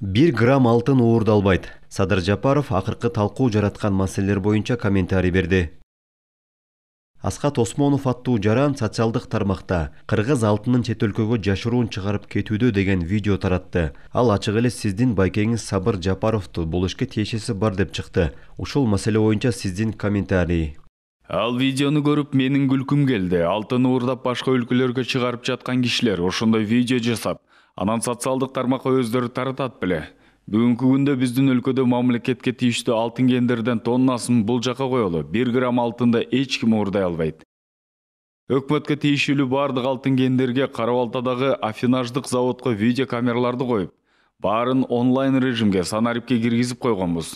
бир грамм алтын уурдалбайт садыр жапаров акыркы талкуу жараткан маселелер боюнча комментарий берди аскат осмонов аттуу жаран социалдык тармакта кыргыз алтынын чет өлкөгө жашыруун чыгарып кетүүдө деген видео таратты ал ачык эле сиздин байкеңиз сабыр жапаровду бул ишке тиешеси бар деп чыкты ушул маселе боюнча сиздин комментарий ал видеону көрүп менин күлкүм келди алтын уурдап башка өлкөлөргө чыгарып жаткан кишилер ошондой видео жасап анан социалдык тармакка өздөрү таратат беле бүгүнкү күндө биздин өлкөдө мамлекетке тийиштүү алтын кендерден тоннасын бұл жака коелу 1 грамм алтынды эч ким уурдай албайт өкмөткө тийишүүлүү баардык алтын кендерге карабалтадагы афинаждық заводко видео камераларды коюп онлайн режимге санарипке киргизип койгонбуз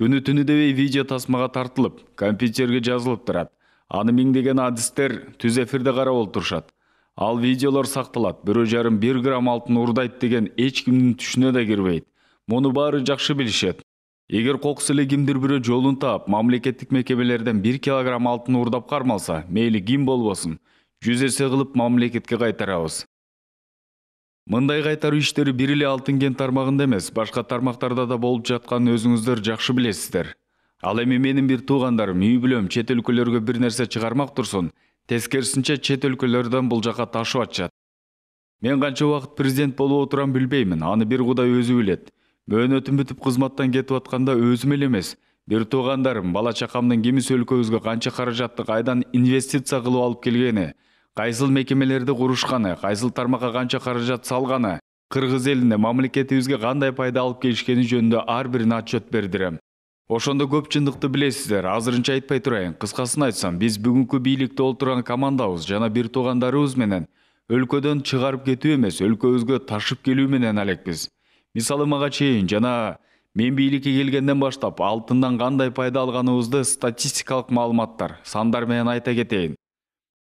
күнү түнү дебей видео тасмага тартылып компьютерге жазылып турат аны миңдеген адистер түз эфирде карап отурушат ал видеолар сакталат бирөө жарым бир грамм алтын уурдайт деген эч кимдин түшүнө да кирбейт муну баары жакшы билишет эгер кокус эле кимдир бирөө жолун таап мамлекеттик мекемелерден бир килограмм алтын уурдап кармалса мейли ким болбосун жүз эсе кылып мамлекетке кайтарабыз мындай кайтаруу иштери бир эле алтын кен тармагында эмес башка тармактарда да болуп жатканын өзүңүздөр жакшы билесиздер ал эми менин бир туугандарым үй бүлөм чет өлкөлөргө бир нерсе чыгармак турсун тескерисинче чет өлкөлөрдөн бул жака ташып атышат мен канча убакыт президент болуп отурам билбеймин аны бир кудай өзү билет мөөнөтүм бүтүп кызматтан кетип атканда өзүм эле эмес бир туугандарым бала чакамдын кимиси өлкөбүзгө канча каражатты кайдан инвестиция кылып алып келгени кайсыл мекемелерди курушканы кайсыл тармакка канча каражат салганы кыргыз элине мамлекетибизге кандай пайда алып келишкени жөнүндө ар бирине отчет бердирем ошондо көп чындыкты билесиздер азырынча айтпай турайын кыскасын айтсам биз бүгүнкү бийликте отурган командабыз жана бир туугандарыбыз менен өлкөдөн чыгарып кетүү эмес өлкөбүзгө ташып келүү менен алекпиз мисалы мага чейин жана мен бийликке келгенден баштап алтындан кандай пайда алганыбызды статистикалык маалыматтар сандар менен айта кетейин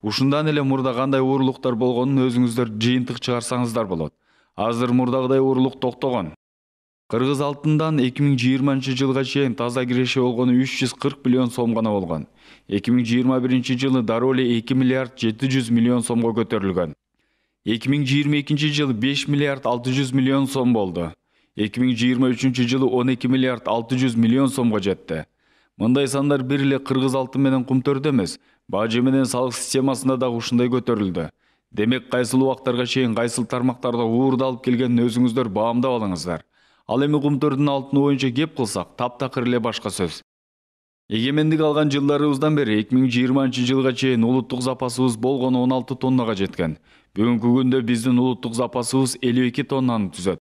ушундан эле мурда кандай уурулуктар болгонун өзүңүздөр жыйынтык чыгарсаңыздар болот азыр мурдагыдай уурулук токтогон кыргыз алтындан 2020 жылға чейин таза киреше болгону 340 миллион сом олған. болгон 2021 жылы дароли 2 миллиард 700 миллион сомға көтерілген. 2022 жылы 5 миллиард 600 миллион сом болды. 2023 жылы 12 миллиард 600 миллион сомға жетті. Мұндай сандар бир эле кыргыз менен кумтөрдө эмес бажы менен салык системасында да ұшындай көтерілді. демек кайсыл убактарга чейин қайсыл тармактарда уурдалып келгенин өзүңүздөр баамдап алыңыздар ал эми кумтөрдүн алтыны боюнча кеп кылсак таптакыр эле башка сөз эгемендик алган жылдарыбыздан бери эки миң жыйырманчы жылга чейин улуттук запасыбыз болгону он алты тоннага жеткен бүгүнкү күндө биздин улуттук запасыбыз элүү эки тоннаны түзөт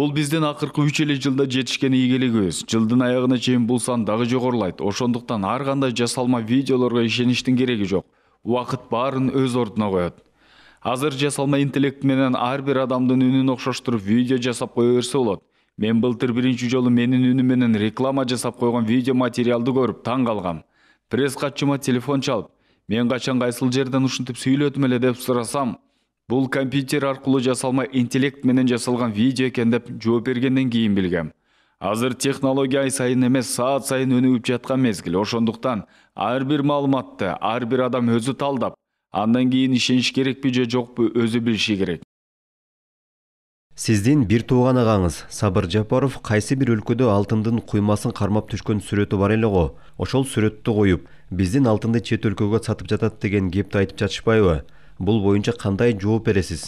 бул биздин акыркы үч эле жылда жетишкен ийгилигибиз жылдын аягына чейин бул сан дагы жогорулайт ошондуктан ар кандай жасалма видеолорго ишеништин кереги жок убакыт баарын өз ордуна коет азыр жасалма интеллект менен ар бир адамдын үнүн окшоштуруп видео жасап кое берсе болот Мен былтыр бірінші жолы менің үнүменен реклама жасап қойған видео материалды көріп таң қалғам. Пресс катчыма телефон чалып, мен қашан қайсыл жерден ұшынтып сүйлөтүм эле деп сұрасам. Бұл компьютер арқылы жасалма интеллект менен жасалған видео экен деп кейін бергенден Азыр технология ай сайын емес, саат сайын өнүгүп жатқан мезгіл. Ошондуктан ар бир маалыматты ар бир адам өзі талдап, андан кийин керек керекпи жоқ жокпу өзі білші керек. сиздин бир тууган агаңыз сабыр жапаров кайсы бир өлкөдө алтындын куймасын кармап түшкөн сүрөтү бар эле го ошол сүрөттү коюп биздин алтынды чет өлкөгө сатып жатат деген кепти айтып жатышпайбы бул боюнча кандай жооп бересиз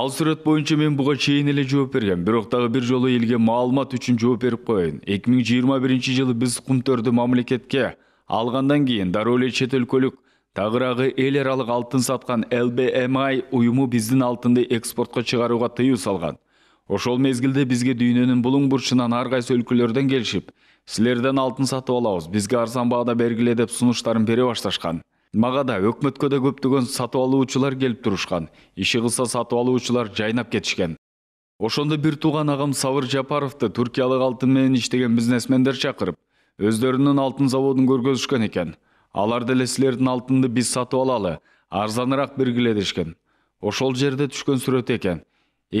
ал сүрөт боюнча мен буга чейин эле жооп бергем бирок дагы бир жолу элге маалымат үчүн жооп берип коеюн эки миң жыйырма биринчи жылы биз кумтөрдү мамлекетке алгандан кийин дароо эле чет өлкөлүк Тағырағы ел аралық алтын сатқан LBMI ұйымы біздің алтынды экспортқа шығаруға тыю салған. Ошол мезгилде бізге дүйнөнүн булуң бурчунан ар кайсы өлкөлөрдөн Сілерден силерден алтын сатып алабыз, бізге арзан баада бергиле деп сунуштарын бере башташкан. Мағада өкмөткө да көптөгөн сатып алуучулар келип турушкан. Иши кылса сатып алуучулар жайнап кетішкен. Ошондо бир туған ағым Сабыр Жапаровду түркиялық алтын менен иштеген бизнесмендер чакырып, өздөрүнүн алтын заводун көргөзүшкөн экен алар деле силердин алтынды биз сатып алалы арзаныраак бергиле дешкен ошол жерде түшкөн сүрөт экен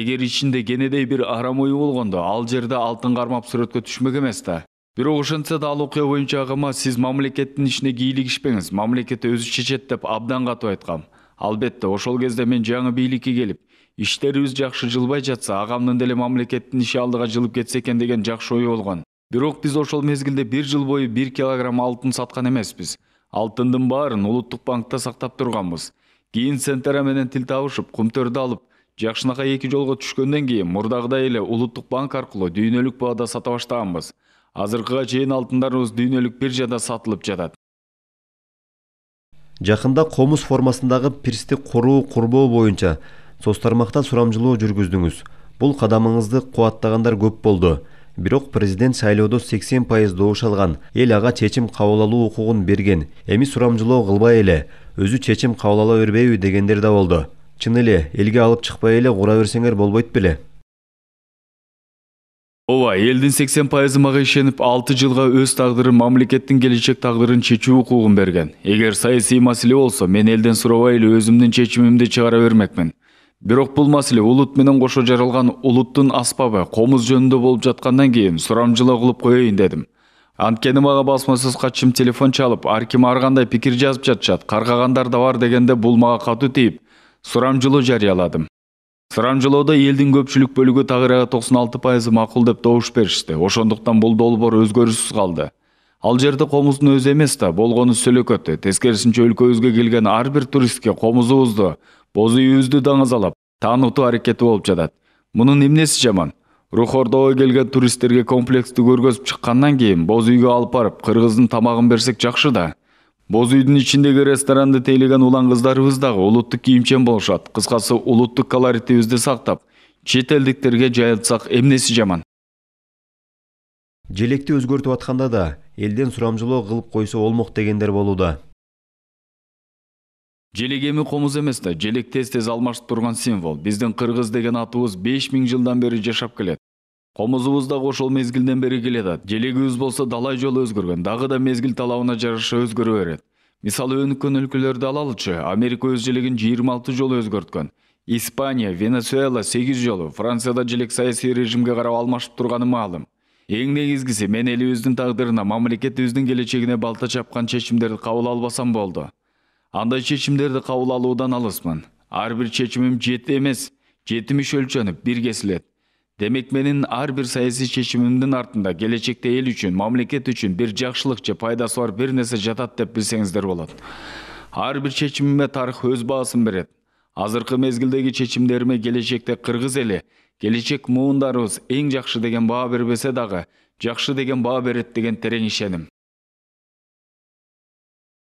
эгер ичинде кенедей бир арам ойы болгондо ал жерде алтын кармап сүрөткө түшмөк эмес да бирок ошентсе да ал окуя боюнча агама сиз мамлекеттин ишине кийлигишпеңиз мамлекет өзү чечет деп абдан катуу айткам албетте ошол кезде мен жаңы бийликке келип иштерибиз жакшы жылбай жатса агамдын деле мамлекеттин иши алдыга жылып кетсе экен деген жакшы ой болгон бирок биз ошол мезгилде 1 жыл бою бир килограмм алтын саткан эмеспиз алтындын баарын улуттук банкта сактап турганбыз кийин центера менен тил табышып кумтөрдү алып жакшынакай эки жолго түшкөндөн кийин мурдагыдай эле улуттук банк аркылуу дүйнөлүк баада сата баштаганбыз азыркыга чейин алтындарыбыз дүйнөлүк биржада сатылып жатат жакында комуз формасындагы пирсти куруу курбоо боюнча соц тармакта сурамжылоо жүргүздүңүз бул кадамыңызды кубаттагандар көп болду бирок президент шайлоодо 80 пайыз добуш алган эл ага чечим кабыл алуу берген эми сурамжылоо кылбай эле өзү чечим кабыл ала бербейби дегендер да болду чын эле элге алып чыкпай эле кура берсеңер болбойт беле ооба элдин сексен пайызы мага ишенип алты жылга өз тагдырын мамлекеттин келечек тагдырын чечүү укугун берген эгер саясий маселе болсо мен элден сурабай эле өзүмдүн чечимимди чыгара бермекмин бирок бул маселе улут менен кошо жаралган улуттун аспабы комуз жөнүндө болуп жаткандан кийин сурамжылоо кылып коеюн дедим анткени мага басмасыз катчым телефон чалып ар ким ар кандай пикир жазып жатышат каргагандар да бар дегенде бул мага катуу тийип сурамжылоо жарыяладым сурамжылоодо элдин көпчүлүк бөлүгү тагыраагы токсон алты пайызы макул деп добуш беришти ошондуктан бул долбоор өзгөрүүсүз калды ал жерде комуздун өзү эмес да болгону Тескерісінші тескерисинче өлкөбүзгө келген ар бир туристке комузубузду боз үйүбүздү даңазалап таанытуу аракети болуп жатат мунун эмнеси жаман ой келген туристтерге комплексти көргөзүп чыккандан кийин боз үйгө алып барып кыргыздын тамагын берсек жакшы да боз үйдүн ичиндеги ресторанды тейлеген улан кыздарыбыз дагы улуттук кийимчен болушат кыскасы улуттук колоритибизди сактап чет элдиктерге жайылтсак эмнеси жаман желекти өзгөртүп атканда да элден сурамжылоо кылып қойсы болмок дегендер болууда желек қомыз комуз эмес желек тез тез алмашып турган символ биздин кыргыз деген атыбыз 5000 жылдан бери жашап келет комузубуз дагы ошол мезгилден бери Желегі желегибиз болсо далай жолу өзгөргөн дагы да мезгил талабына жараша өзгөрө берет мисалы өнүккөн өлкөлөрдү алалычы америка өз желегин 26 алты жолу өзгөрткөн испания венесуэла 8 жолу францияда желек саясий режимге карап алмашып турганы маалым Ең негізгісі мен әлі өздің тағдырына, мамлекет өздің келешегіне балта шапқан шешімдерді қабыл албасам болды. Андай шешімдерді қабыл алудан алысмын. Ар бір шешімім жеті емес, жетіміш өлчөнүп бир кесилет. Демек менің ар бир саясий артында келечекте ел үшін, мамлекет үшін бир жакшылык же пайдасы бар бір нерсе жатат деп білсеңіздер болады. Ар бир тарих тарых өз баасын берет. Азыркы мезгілдегі шешімдеріме келешекте қырғыз эли келечек муундарыбыз эң жакшы деген баа бербесе дагы жакшы деген баа берет деген терең ишеним